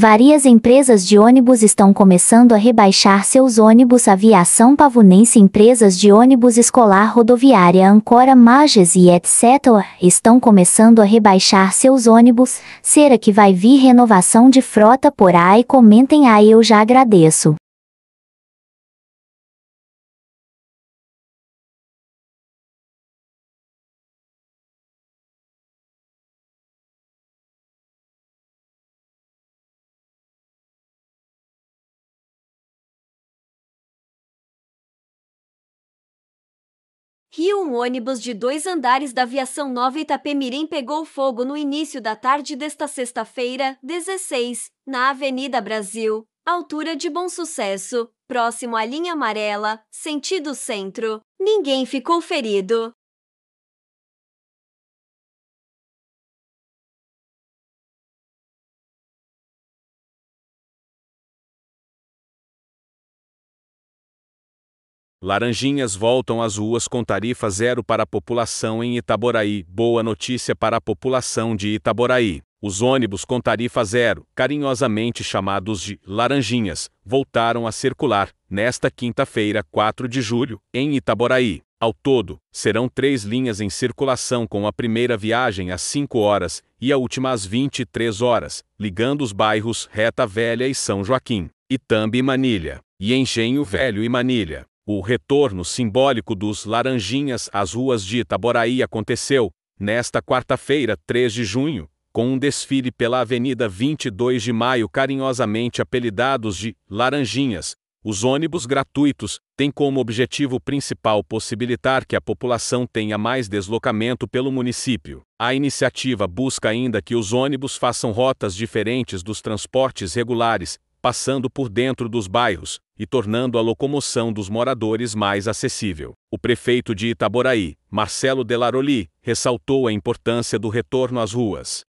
Várias empresas de ônibus estão começando a rebaixar seus ônibus aviação pavunense empresas de ônibus escolar rodoviária Ancora Mages e etc. estão começando a rebaixar seus ônibus, será que vai vir renovação de frota por aí comentem aí eu já agradeço. Rio: um ônibus de dois andares da Aviação Nova Itapemirim pegou fogo no início da tarde desta sexta-feira, 16, na Avenida Brasil, altura de Bom Sucesso, próximo à linha amarela, sentido centro. Ninguém ficou ferido. Laranjinhas voltam às ruas com tarifa zero para a população em Itaboraí. Boa notícia para a população de Itaboraí. Os ônibus com tarifa zero, carinhosamente chamados de laranjinhas, voltaram a circular nesta quinta-feira, 4 de julho, em Itaboraí. Ao todo, serão três linhas em circulação com a primeira viagem às 5 horas e a última às 23 horas, ligando os bairros Reta Velha e São Joaquim, Itambi e Manilha, e Engenho Velho e Manilha. O retorno simbólico dos Laranjinhas às ruas de Itaboraí aconteceu, nesta quarta-feira, 3 de junho, com um desfile pela Avenida 22 de Maio, carinhosamente apelidados de Laranjinhas. Os ônibus gratuitos têm como objetivo principal possibilitar que a população tenha mais deslocamento pelo município. A iniciativa busca ainda que os ônibus façam rotas diferentes dos transportes regulares, passando por dentro dos bairros e tornando a locomoção dos moradores mais acessível. O prefeito de Itaboraí, Marcelo Delaroli, ressaltou a importância do retorno às ruas.